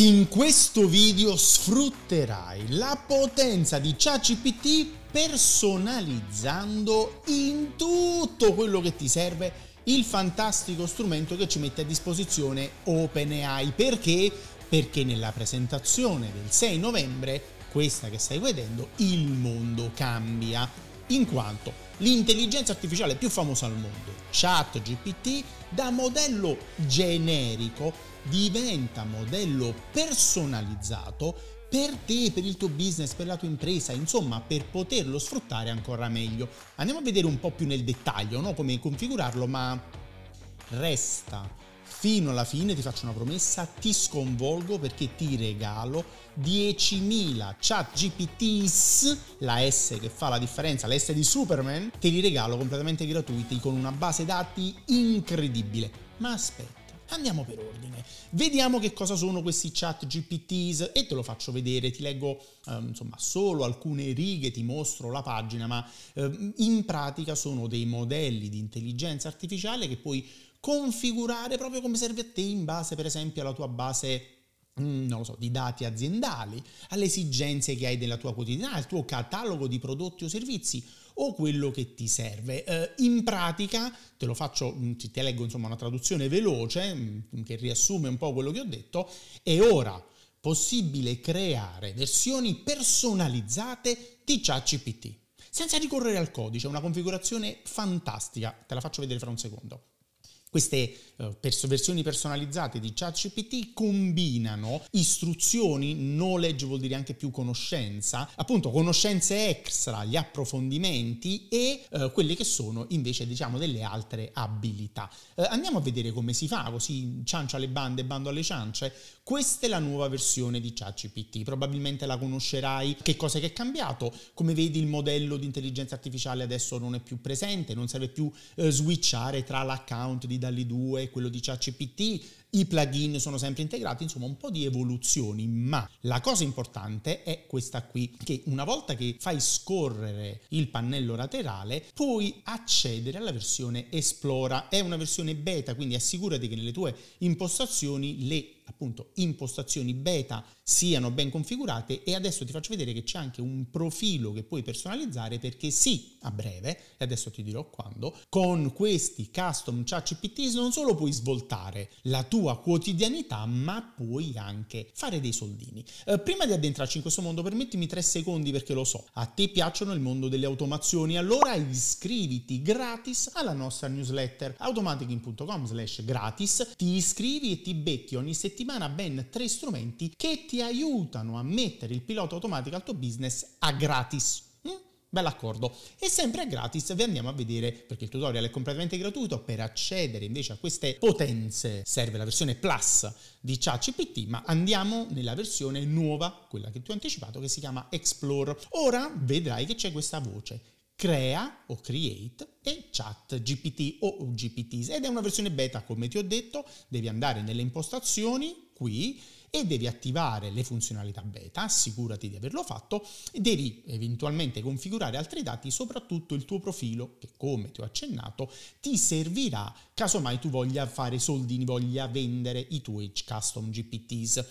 In questo video sfrutterai la potenza di ChatGPT personalizzando in tutto quello che ti serve il fantastico strumento che ci mette a disposizione OpenAI. Perché? Perché nella presentazione del 6 novembre, questa che stai vedendo, il mondo cambia, in quanto l'intelligenza artificiale più famosa al mondo, ChatGPT, da modello generico diventa modello personalizzato per te, per il tuo business, per la tua impresa, insomma per poterlo sfruttare ancora meglio. Andiamo a vedere un po' più nel dettaglio no? come configurarlo, ma resta fino alla fine, ti faccio una promessa, ti sconvolgo perché ti regalo 10.000 chat GPTs, la S che fa la differenza, la S di Superman, te li regalo completamente gratuiti con una base dati incredibile. Ma aspetta Andiamo per ordine. Vediamo che cosa sono questi chat GPTs e te lo faccio vedere, ti leggo eh, insomma solo alcune righe, ti mostro la pagina, ma eh, in pratica sono dei modelli di intelligenza artificiale che puoi configurare proprio come serve a te in base per esempio alla tua base mm, non lo so, di dati aziendali, alle esigenze che hai della tua quotidianità, al tuo catalogo di prodotti o servizi o quello che ti serve. Eh, in pratica, te lo faccio, mm, ti, ti leggo insomma una traduzione veloce mm, che riassume un po' quello che ho detto, è ora possibile creare versioni personalizzate di ChatGPT senza ricorrere al codice, una configurazione fantastica, te la faccio vedere fra un secondo. Queste eh, pers- versioni personalizzate di ChatGPT combinano istruzioni, knowledge vuol dire anche più conoscenza, appunto conoscenze extra, gli approfondimenti e uh, quelle che sono invece diciamo delle altre abilità. Uh, andiamo a vedere come si fa, così ciancia alle bande, bando alle ciance. Questa è la nuova versione di ChatGPT, probabilmente la conoscerai. Che cosa è cambiato? Come vedi il modello di intelligenza artificiale adesso non è più presente, non serve più switchare tra l'account di di DALI 2, quello di ChatGPT, i plugin sono sempre integrati, insomma un po' di evoluzioni, ma la cosa importante è questa qui, che una volta che fai scorrere il pannello laterale puoi accedere alla versione Esplora, è una versione beta, quindi assicurati che nelle tue impostazioni le appunto impostazioni beta siano ben configurate e adesso ti faccio vedere che c'è anche un profilo che puoi personalizzare perché sì, a breve, e adesso ti dirò quando, con questi custom ChatGPT non solo puoi svoltare la tua quotidianità ma puoi anche fare dei soldini. Eh, prima di addentrarci in questo mondo permettimi tre secondi perché lo so, a te piacciono il mondo delle automazioni, allora iscriviti gratis alla nostra newsletter automaticin.com slash gratis, ti iscrivi e ti becchi ogni settimana settimana ben tre strumenti che ti aiutano a mettere il pilota automatico al tuo business a gratis. Mm? Bell'accordo. E sempre a gratis vi andiamo a vedere, perché il tutorial è completamente gratuito, per accedere invece a queste potenze serve la versione Plus di ChatGPT, ma andiamo nella versione nuova, quella che tu hai anticipato, che si chiama Explore. Ora vedrai che c'è questa voce crea o create e chat GPT o GPTs ed è una versione beta come ti ho detto, devi andare nelle impostazioni qui e devi attivare le funzionalità beta, assicurati di averlo fatto, e devi eventualmente configurare altri dati, soprattutto il tuo profilo, che come ti ho accennato, ti servirà casomai tu voglia fare soldi, voglia vendere i tuoi custom GPTs.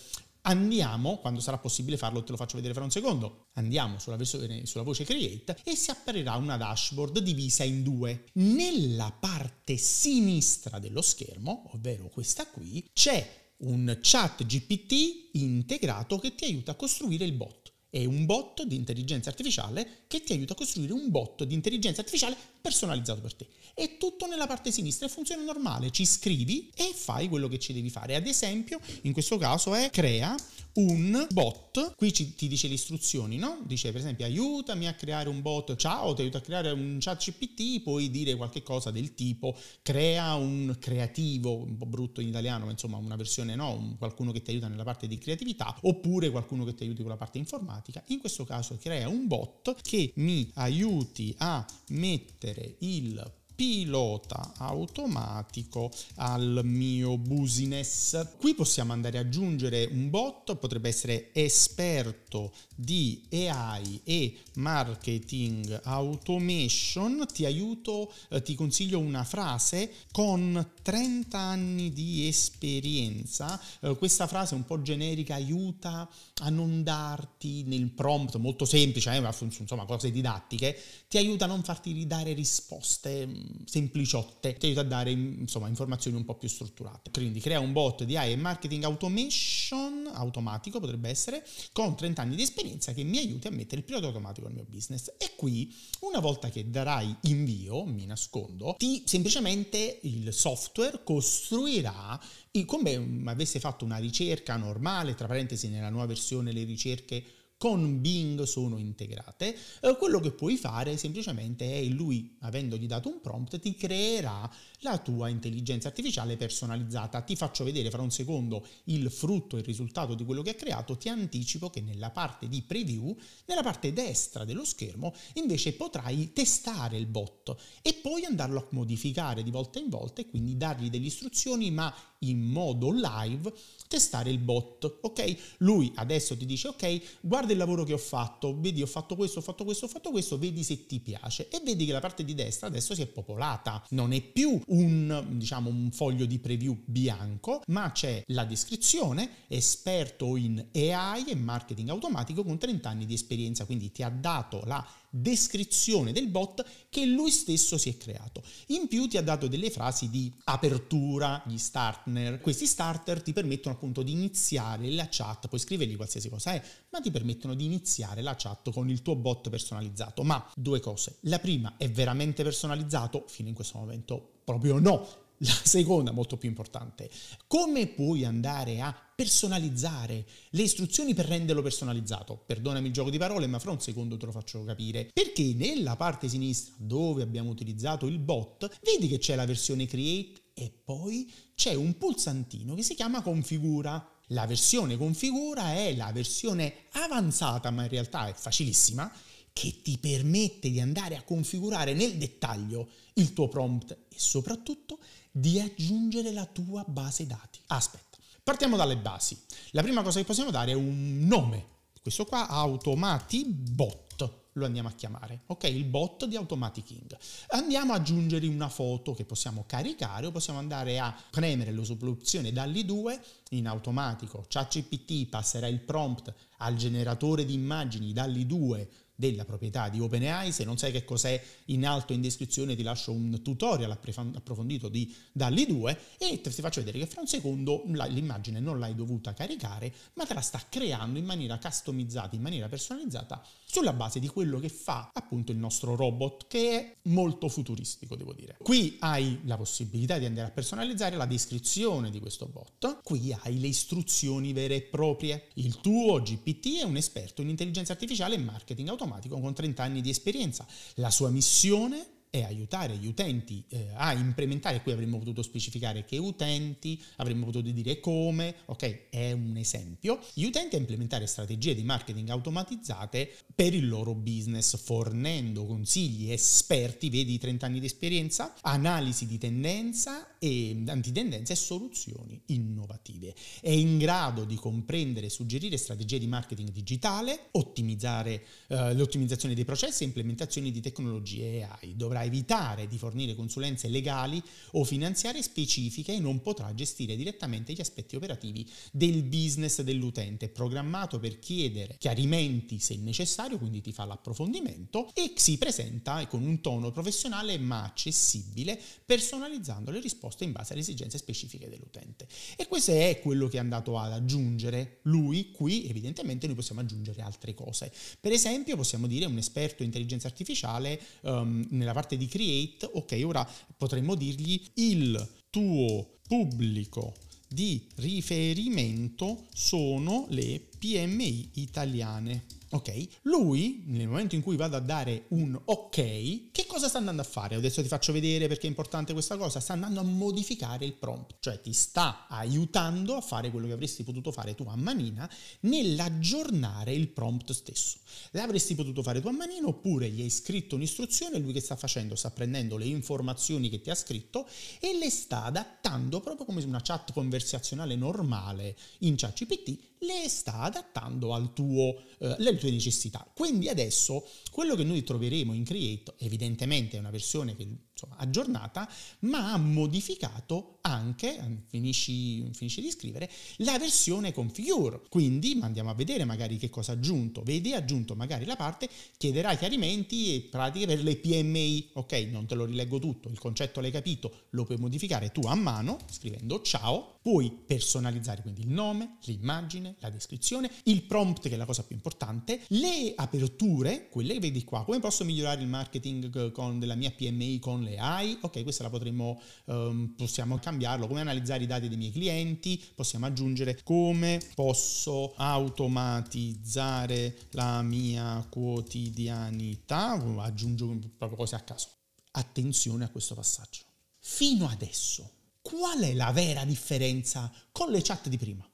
Andiamo, quando sarà possibile farlo, te lo faccio vedere fra un secondo. Andiamo sulla, versione, eh, sulla voce Create e si apparirà una dashboard divisa in due. Nella parte sinistra dello schermo, ovvero questa qui, c'è un chat GPT integrato che ti aiuta a costruire il bot. È un bot di intelligenza artificiale che ti aiuta a costruire un bot di intelligenza artificiale personalizzato per te. È tutto nella parte sinistra, è funzione normale, ci scrivi e fai quello che ci devi fare. Ad esempio, in questo caso è crea un bot, qui ci, ti dice le istruzioni, no? Dice per esempio aiutami a creare un bot, ciao, ti aiuto a creare un chat GPT, puoi dire qualche cosa del tipo crea un creativo, un po' brutto in italiano, ma insomma una versione no, un, qualcuno che ti aiuta nella parte di creatività, oppure qualcuno che ti aiuti con la parte informatica. In questo caso crea un bot che mi aiuti a mettere il pilota automatico al mio business. Qui possiamo andare a aggiungere un bot, potrebbe essere esperto di AI e marketing automation. Ti aiuto, eh, ti consiglio una frase con 30 anni di esperienza. Eh, questa frase un po' generica aiuta a non darti nel prompt molto semplice, eh, ma insomma cose didattiche, ti aiuta a non farti ridare risposte mm, sempliciotte, che aiuta a dare insomma, informazioni un po' più strutturate. Quindi crea un bot di AI e marketing automation, automatico potrebbe essere, con 30 anni di esperienza che mi aiuti a mettere il pilota automatico al mio business. E qui, una volta che darai invio, mi nascondo, ti semplicemente il software costruirà come avesse fatto una ricerca normale, tra parentesi nella nuova versione le ricerche con Bing sono integrate, eh, quello che puoi fare semplicemente è lui, avendogli dato un prompt, ti creerà la tua intelligenza artificiale personalizzata. Ti faccio vedere fra un secondo il frutto, il risultato di quello che ha creato, ti anticipo che nella parte di preview, nella parte destra dello schermo, invece potrai testare il bot e poi andarlo a modificare di volta in volta e quindi dargli delle istruzioni, ma in modo live testare il bot, ok? Lui adesso ti dice ok, guarda del lavoro che ho fatto, vedi ho fatto questo, ho fatto questo, ho fatto questo, vedi se ti piace e vedi che la parte di destra adesso si è popolata, non è più un, diciamo, un foglio di preview bianco, ma c'è la descrizione, esperto in AI e marketing automatico con 30 anni di esperienza, quindi ti ha dato la descrizione del bot che lui stesso si è creato. In più ti ha dato delle frasi di apertura, gli starter. Questi starter ti permettono appunto di iniziare la chat, puoi scrivergli qualsiasi cosa è, ma ti permettono di iniziare la chat con il tuo bot personalizzato. Ma due cose. La prima è veramente personalizzato? Fino in questo momento proprio no la seconda, molto più importante, come puoi andare a personalizzare le istruzioni per renderlo personalizzato? Perdonami il gioco di parole, ma fra un secondo te lo faccio capire. Perché nella parte sinistra, dove abbiamo utilizzato il bot, vedi che c'è la versione create e poi c'è un pulsantino che si chiama configura. La versione configura è la versione avanzata, ma in realtà è facilissima, che ti permette di andare a configurare nel dettaglio il tuo prompt e soprattutto di aggiungere la tua base dati. Aspetta, partiamo dalle basi. La prima cosa che possiamo dare è un nome. Questo qua, Automati Bot, lo andiamo a chiamare, ok? Il bot di Automatic Andiamo ad aggiungere una foto che possiamo caricare o possiamo andare a premere lo soluzione dall'I2 in automatico. ChatGPT passerà il prompt al generatore di immagini dall'I2 della proprietà di OpenAI. Se non sai che cos'è, in alto in descrizione ti lascio un tutorial approfondito di Dalli 2 e ti faccio vedere che fra un secondo l'immagine non l'hai dovuta caricare, ma te la sta creando in maniera customizzata, in maniera personalizzata, sulla base di quello che fa appunto il nostro robot, che è molto futuristico, devo dire. Qui hai la possibilità di andare a personalizzare la descrizione di questo bot, qui hai le istruzioni vere e proprie. Il tuo GPT è un esperto in intelligenza artificiale e marketing automatico informatico con 30 anni di esperienza. La sua missione è aiutare gli utenti eh, a implementare, qui avremmo potuto specificare che utenti, avremmo potuto dire come, ok, è un esempio, gli utenti a implementare strategie di marketing automatizzate per il loro business, fornendo consigli esperti, vedi 30 anni di esperienza, analisi di tendenza e antitendenza e soluzioni innovative. È in grado di comprendere e suggerire strategie di marketing digitale, ottimizzare eh, l'ottimizzazione dei processi e implementazioni di tecnologie AI. Dovrà dovrà evitare di fornire consulenze legali o finanziarie specifiche e non potrà gestire direttamente gli aspetti operativi del business dell'utente. programmato per chiedere chiarimenti se necessario, quindi ti fa l'approfondimento e si presenta con un tono professionale ma accessibile, personalizzando le risposte in base alle esigenze specifiche dell'utente. E questo è quello che è andato ad aggiungere lui qui, evidentemente noi possiamo aggiungere altre cose. Per esempio possiamo dire un esperto in intelligenza artificiale um, nella parte parte di create, ok, ora potremmo dirgli il tuo pubblico di riferimento sono le PMI italiane. Ok? Lui, nel momento in cui vado a dare un ok, che cosa sta andando a fare? Adesso ti faccio vedere perché è importante questa cosa. Sta andando a modificare il prompt, cioè ti sta aiutando a fare quello che avresti potuto fare tu a manina nell'aggiornare il prompt stesso. L'avresti potuto fare tu a manina oppure gli hai scritto un'istruzione, lui che sta facendo? Sta prendendo le informazioni che ti ha scritto e le sta adattando proprio come una chat conversazionale normale in ChatGPT, le sta adattando al tuo, eh, alle tue necessità. Quindi adesso quello che noi troveremo in Create, evidentemente è una versione che insomma, aggiornata, ma ha modificato anche, finisci, finisci, di scrivere, la versione configure. Quindi andiamo a vedere magari che cosa ha aggiunto. Vedi, ha aggiunto magari la parte chiederà chiarimenti e pratiche per le PMI. Ok, non te lo rileggo tutto, il concetto l'hai capito, lo puoi modificare tu a mano scrivendo ciao, puoi personalizzare quindi il nome, l'immagine, la descrizione, il prompt che è la cosa più importante, le aperture, quelle che vedi qua, come posso migliorare il marketing eh, con della mia PMI con le hai, ok, questa la potremmo, um, possiamo cambiarlo, come analizzare i dati dei miei clienti, possiamo aggiungere come posso automatizzare la mia quotidianità, aggiungo proprio cose a caso. Attenzione a questo passaggio. Fino adesso, qual è la vera differenza con le chat di prima?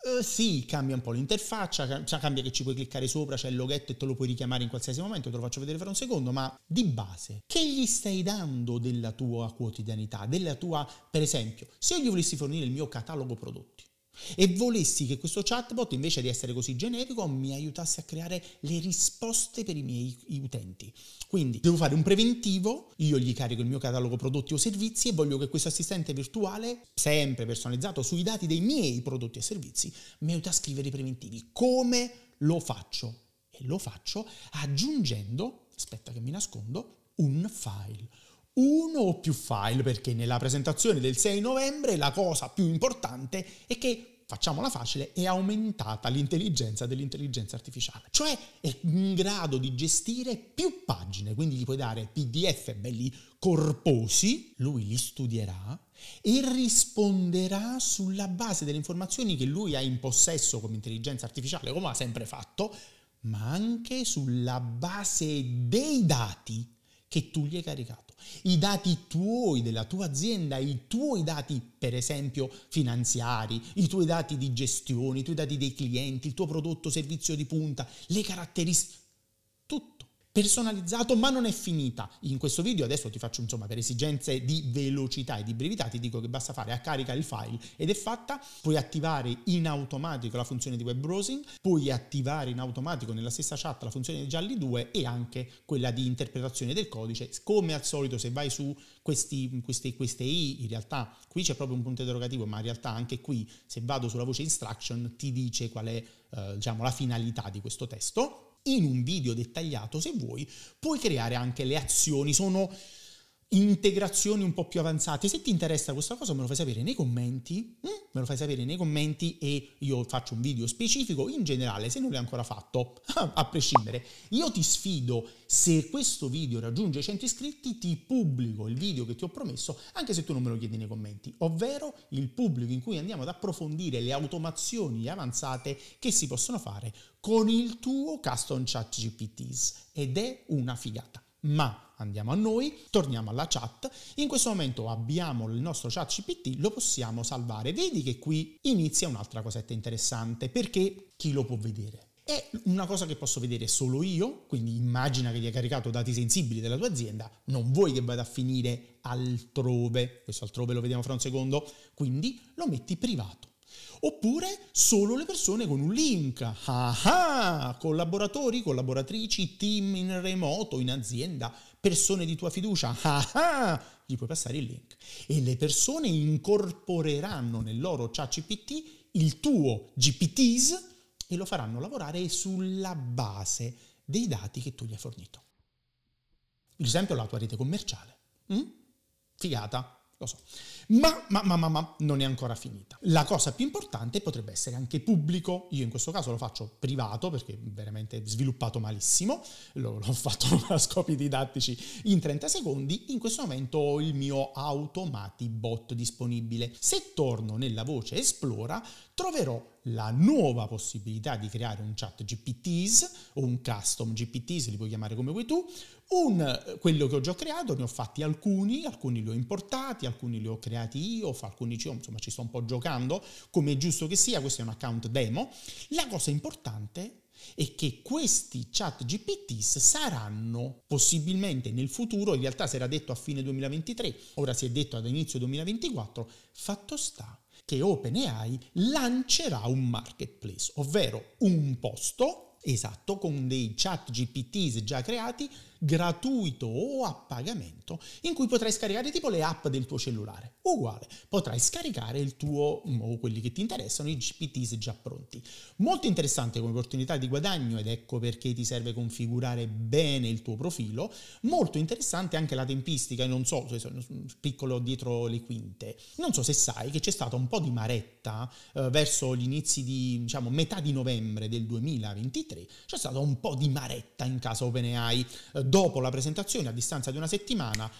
Uh, sì, cambia un po' l'interfaccia, cioè, cambia che ci puoi cliccare sopra, c'è il loghetto e te lo puoi richiamare in qualsiasi momento, te lo faccio vedere fra un secondo, ma di base, che gli stai dando della tua quotidianità, della tua, per esempio, se io gli volessi fornire il mio catalogo prodotti, e volessi che questo chatbot invece di essere così generico mi aiutasse a creare le risposte per i miei utenti. Quindi devo fare un preventivo, io gli carico il mio catalogo prodotti o servizi e voglio che questo assistente virtuale, sempre personalizzato sui dati dei miei prodotti e servizi, mi aiuti a scrivere i preventivi. Come lo faccio? E lo faccio aggiungendo, aspetta che mi nascondo, un file uno o più file, perché nella presentazione del 6 novembre la cosa più importante è che facciamola facile, è aumentata l'intelligenza dell'intelligenza artificiale. Cioè è in grado di gestire più pagine, quindi gli puoi dare PDF belli corposi, lui li studierà e risponderà sulla base delle informazioni che lui ha in possesso come intelligenza artificiale, come ha sempre fatto, ma anche sulla base dei dati che tu gli hai caricato, i dati tuoi della tua azienda, i tuoi dati per esempio finanziari, i tuoi dati di gestione, i tuoi dati dei clienti, il tuo prodotto, servizio di punta, le caratteristiche, tutto personalizzato ma non è finita. In questo video adesso ti faccio insomma per esigenze di velocità e di brevità ti dico che basta fare a carica il file ed è fatta, puoi attivare in automatico la funzione di web browsing, puoi attivare in automatico nella stessa chat la funzione di gialli 2 e anche quella di interpretazione del codice. Come al solito se vai su questi, queste, queste I, in realtà qui c'è proprio un punto interrogativo ma in realtà anche qui se vado sulla voce instruction ti dice qual è eh, diciamo, la finalità di questo testo in un video dettagliato, se vuoi, puoi creare anche le azioni, sono integrazioni un po' più avanzate. Se ti interessa questa cosa me lo fai sapere nei commenti, mm? me lo fai sapere nei commenti e io faccio un video specifico in generale, se non l'hai ancora fatto, a prescindere. Io ti sfido, se questo video raggiunge 100 iscritti, ti pubblico il video che ti ho promesso, anche se tu non me lo chiedi nei commenti, ovvero il pubblico in cui andiamo ad approfondire le automazioni avanzate che si possono fare con il tuo custom chat GPTs ed è una figata. Ma andiamo a noi, torniamo alla chat, in questo momento abbiamo il nostro chat CPT, lo possiamo salvare. Vedi che qui inizia un'altra cosetta interessante, perché chi lo può vedere? È una cosa che posso vedere solo io, quindi immagina che ti hai caricato dati sensibili della tua azienda, non vuoi che vada a finire altrove, questo altrove lo vediamo fra un secondo, quindi lo metti privato. Oppure solo le persone con un link. Ah, ah! collaboratori, collaboratrici, team in remoto, in azienda, persone di tua fiducia, ah ah, gli puoi passare il link. E le persone incorporeranno nel loro chat GPT il tuo GPTs e lo faranno lavorare sulla base dei dati che tu gli hai fornito. Per esempio la tua rete commerciale. Mm? Figata, lo so. Ma, ma, ma, ma, ma non è ancora finita. La cosa più importante potrebbe essere anche pubblico. Io in questo caso lo faccio privato perché veramente sviluppato malissimo. L'ho, l'ho fatto a scopi didattici in 30 secondi. In questo momento ho il mio automati bot disponibile. Se torno nella voce esplora, troverò la nuova possibilità di creare un chat GPTs o un custom GPTs, li puoi chiamare come vuoi tu, un, quello che ho già creato, ne ho fatti alcuni, alcuni li ho importati, alcuni li ho creati creati io, Falcon dice insomma ci sto un po' giocando, come è giusto che sia, questo è un account demo. La cosa importante è che questi chat GPT saranno possibilmente nel futuro, in realtà si era detto a fine 2023, ora si è detto ad inizio 2024, fatto sta che OpenAI lancerà un marketplace, ovvero un posto esatto, con dei chat GPT già creati gratuito o a pagamento in cui potrai scaricare tipo le app del tuo cellulare. Uguale, potrai scaricare il tuo mm, o quelli che ti interessano, i GPTs già pronti. Molto interessante come opportunità di guadagno ed ecco perché ti serve configurare bene il tuo profilo. Molto interessante anche la tempistica e non so se sono mm, piccolo dietro le quinte. Non so se sai che c'è stata un po' di maretta eh, verso gli inizi di diciamo metà di novembre del 2023, c'è stata un po' di maretta in casa OpenAI eh, dopo la presentazione, a distanza di una settimana,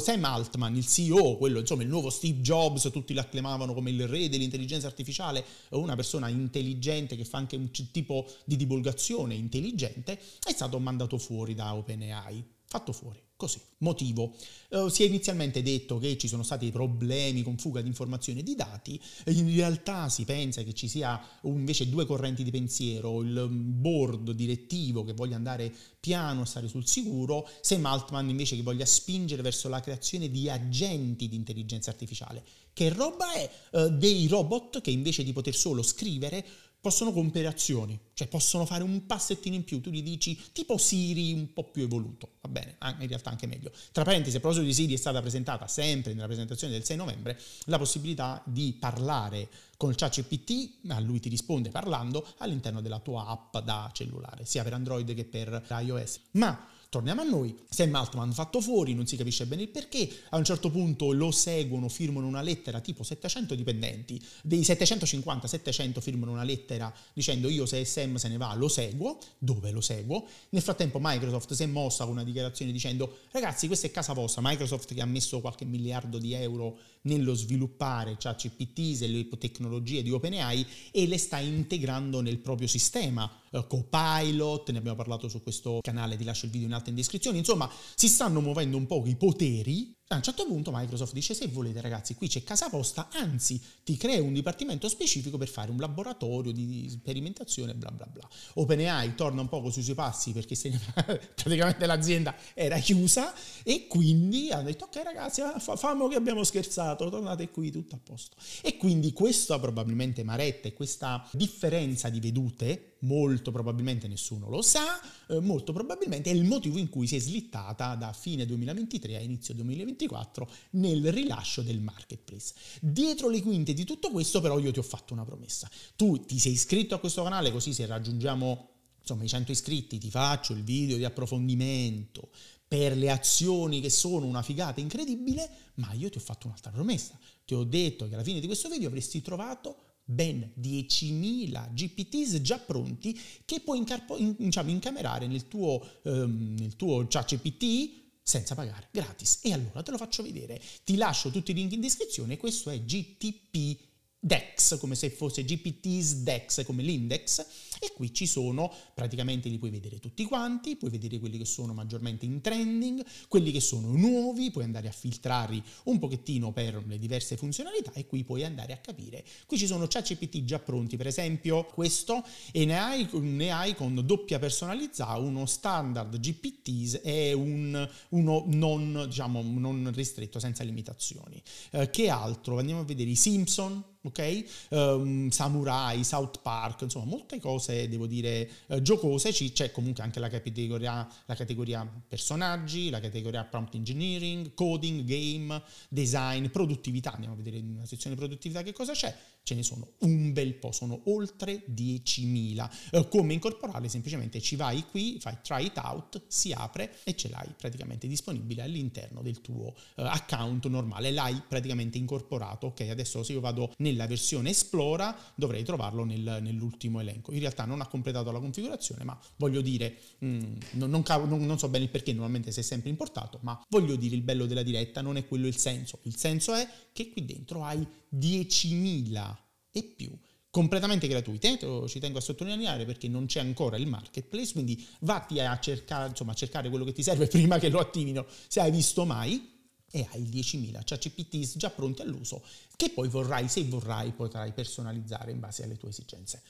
Sam Altman, il CEO, quello insomma il nuovo Steve Jobs, tutti lo acclamavano come il re dell'intelligenza artificiale, una persona intelligente che fa anche un tipo di divulgazione intelligente, è stato mandato fuori da OpenAI fatto fuori. Così. Motivo. Uh, si è inizialmente detto che ci sono stati problemi con fuga di informazioni e di dati, in realtà si pensa che ci sia invece due correnti di pensiero, il board direttivo che voglia andare piano e stare sul sicuro, Sam Altman invece che voglia spingere verso la creazione di agenti di intelligenza artificiale. Che roba è? Uh, dei robot che invece di poter solo scrivere possono compiere azioni, cioè possono fare un passettino in più, tu gli dici tipo Siri un po' più evoluto, va bene, in realtà anche meglio. Tra parentesi, a proposito di Siri è stata presentata sempre nella presentazione del 6 novembre la possibilità di parlare con il ChatGPT, a lui ti risponde parlando all'interno della tua app da cellulare, sia per Android che per iOS. Ma torniamo a noi. Sam Altman fatto fuori, non si capisce bene il perché, a un certo punto lo seguono, firmano una lettera tipo 700 dipendenti, dei 750-700 firmano una lettera dicendo io se Sam se ne va lo seguo, dove lo seguo? Nel frattempo Microsoft si è mossa con una dichiarazione dicendo ragazzi questa è casa vostra, Microsoft che ha messo qualche miliardo di euro nello sviluppare ChatGPT e le tecnologie di OpenAI e le sta integrando nel proprio sistema. Eh, Copilot, ne abbiamo parlato su questo canale, ti lascio il video in alto in descrizione. Insomma, si stanno muovendo un po' i poteri a un certo punto Microsoft dice se volete ragazzi qui c'è casa vostra, anzi ti creo un dipartimento specifico per fare un laboratorio di sperimentazione bla bla bla. OpenAI torna un poco sui suoi passi perché praticamente l'azienda era chiusa e quindi hanno detto ok ragazzi ah, famo che abbiamo scherzato, tornate qui tutto a posto. E quindi questa probabilmente maretta e questa differenza di vedute molto probabilmente nessuno lo sa, eh, molto probabilmente è il motivo in cui si è slittata da fine 2023 a inizio 2024 nel rilascio del marketplace. Dietro le quinte di tutto questo però io ti ho fatto una promessa. Tu ti sei iscritto a questo canale così se raggiungiamo insomma i 100 iscritti ti faccio il video di approfondimento per le azioni che sono una figata incredibile, ma io ti ho fatto un'altra promessa. Ti ho detto che alla fine di questo video avresti trovato ben 10.000 GPTs già pronti che puoi incarpo, in, diciamo, incamerare nel tuo, ehm, nel tuo ChatGPT senza pagare, gratis. E allora te lo faccio vedere. Ti lascio tutti i link in descrizione. Questo è GTP DEX, come se fosse GPT's DEX, come l'index, e qui ci sono, praticamente li puoi vedere tutti quanti, puoi vedere quelli che sono maggiormente in trending, quelli che sono nuovi, puoi andare a filtrarli un pochettino per le diverse funzionalità e qui puoi andare a capire. Qui ci sono ChatGPT già pronti, per esempio questo, e ne hai, ne hai con doppia personalità, uno standard GPT's e un, uno non, diciamo, non ristretto, senza limitazioni. Eh, che altro? Andiamo a vedere i Simpson, ok? Um, samurai, South Park, insomma, molte cose, devo dire, eh, giocose. c'è comunque anche la categoria, la categoria personaggi, la categoria prompt engineering, coding, game, design, produttività. Andiamo a vedere nella sezione produttività che cosa c'è. Ce ne sono un bel po', sono oltre 10.000. Eh, come incorporarle? Semplicemente ci vai qui, fai try it out, si apre e ce l'hai praticamente disponibile all'interno del tuo eh, account normale. L'hai praticamente incorporato, ok? Adesso se io vado nella nella versione Esplora dovrei trovarlo nel, nell'ultimo elenco. In realtà non ha completato la configurazione, ma voglio dire, mh, mm, non, non, non, so bene il perché, normalmente si è sempre importato, ma voglio dire il bello della diretta non è quello il senso. Il senso è che qui dentro hai 10.000 e più completamente gratuite, eh, ci tengo a sottolineare perché non c'è ancora il marketplace, quindi vatti a cercare, insomma, a cercare quello che ti serve prima che lo attivino, se hai visto mai e hai 10.000 CCPTs già pronti all'uso che poi vorrai, se vorrai, potrai personalizzare in base alle tue esigenze.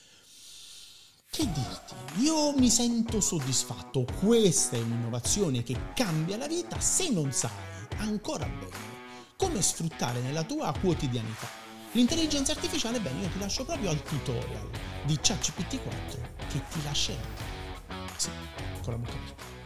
Che dirti? Io mi sento soddisfatto, questa è un'innovazione che cambia la vita se non sai ancora bene come sfruttare nella tua quotidianità. L'intelligenza artificiale, bene, io ti lascio proprio al tutorial di ChatGPT4 che ti lascerà. Sì, con la bocca aperta.